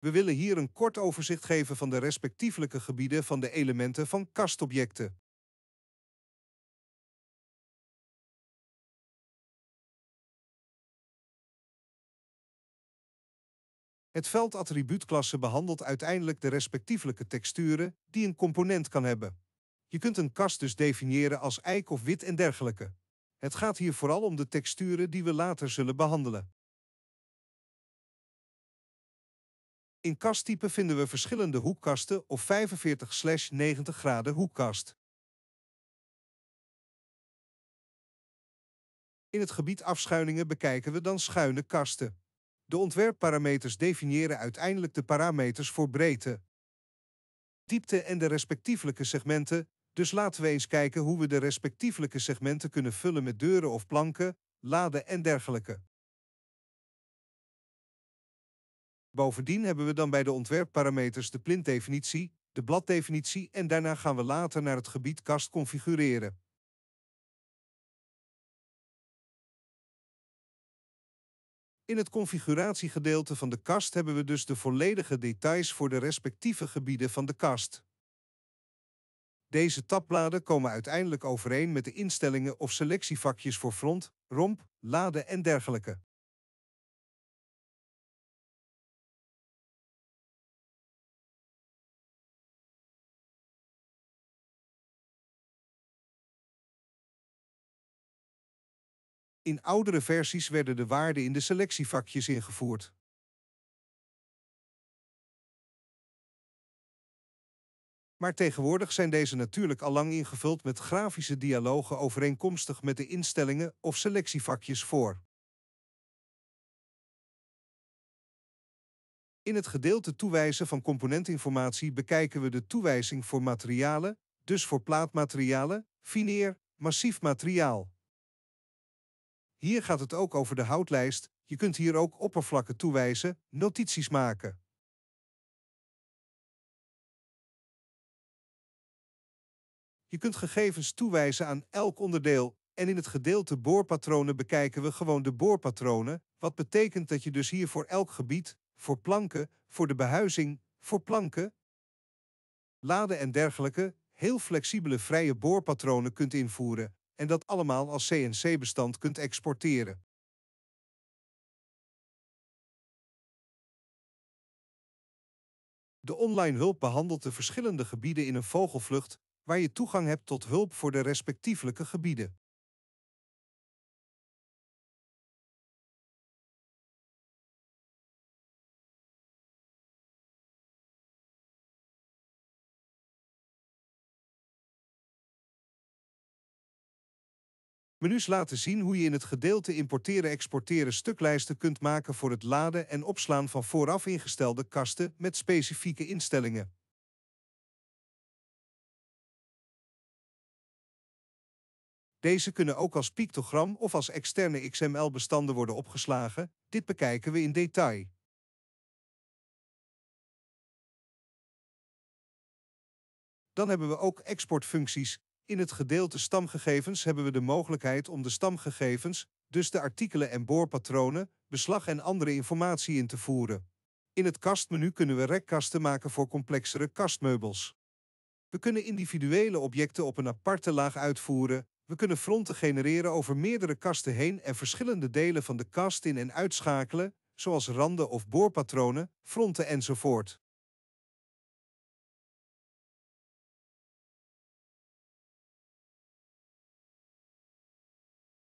We willen hier een kort overzicht geven van de respectievelijke gebieden van de elementen van kastobjecten. Het veld attribuutklasse behandelt uiteindelijk de respectievelijke texturen die een component kan hebben. Je kunt een kast dus definiëren als eik of wit en dergelijke. Het gaat hier vooral om de texturen die we later zullen behandelen. In kasttype vinden we verschillende hoekkasten of 45-90 graden hoekkast. In het gebied afschuiningen bekijken we dan schuine kasten. De ontwerpparameters definiëren uiteindelijk de parameters voor breedte, diepte en de respectievelijke segmenten, dus laten we eens kijken hoe we de respectievelijke segmenten kunnen vullen met deuren of planken, laden en dergelijke. Bovendien hebben we dan bij de ontwerpparameters de plintdefinitie, de bladdefinitie en daarna gaan we later naar het gebied kast configureren. In het configuratiegedeelte van de kast hebben we dus de volledige details voor de respectieve gebieden van de kast. Deze tabbladen komen uiteindelijk overeen met de instellingen of selectievakjes voor front, romp, laden en dergelijke. In oudere versies werden de waarden in de selectievakjes ingevoerd. Maar tegenwoordig zijn deze natuurlijk al lang ingevuld met grafische dialogen overeenkomstig met de instellingen of selectievakjes voor. In het gedeelte toewijzen van componentinformatie bekijken we de toewijzing voor materialen, dus voor plaatmaterialen, fineer, massief materiaal, hier gaat het ook over de houtlijst. Je kunt hier ook oppervlakken toewijzen, notities maken. Je kunt gegevens toewijzen aan elk onderdeel en in het gedeelte boorpatronen bekijken we gewoon de boorpatronen, wat betekent dat je dus hier voor elk gebied, voor planken, voor de behuizing, voor planken, laden en dergelijke, heel flexibele vrije boorpatronen kunt invoeren, en dat allemaal als CNC-bestand kunt exporteren. De online hulp behandelt de verschillende gebieden in een vogelvlucht waar je toegang hebt tot hulp voor de respectievelijke gebieden. Menus laten zien hoe je in het gedeelte importeren-exporteren stuklijsten kunt maken voor het laden en opslaan van vooraf ingestelde kasten met specifieke instellingen. Deze kunnen ook als pictogram of als externe XML-bestanden worden opgeslagen, dit bekijken we in detail. Dan hebben we ook exportfuncties in het gedeelte stamgegevens hebben we de mogelijkheid om de stamgegevens, dus de artikelen en boorpatronen, beslag en andere informatie in te voeren. In het kastmenu kunnen we rekkasten maken voor complexere kastmeubels. We kunnen individuele objecten op een aparte laag uitvoeren, we kunnen fronten genereren over meerdere kasten heen en verschillende delen van de kast in en uitschakelen, zoals randen of boorpatronen, fronten enzovoort.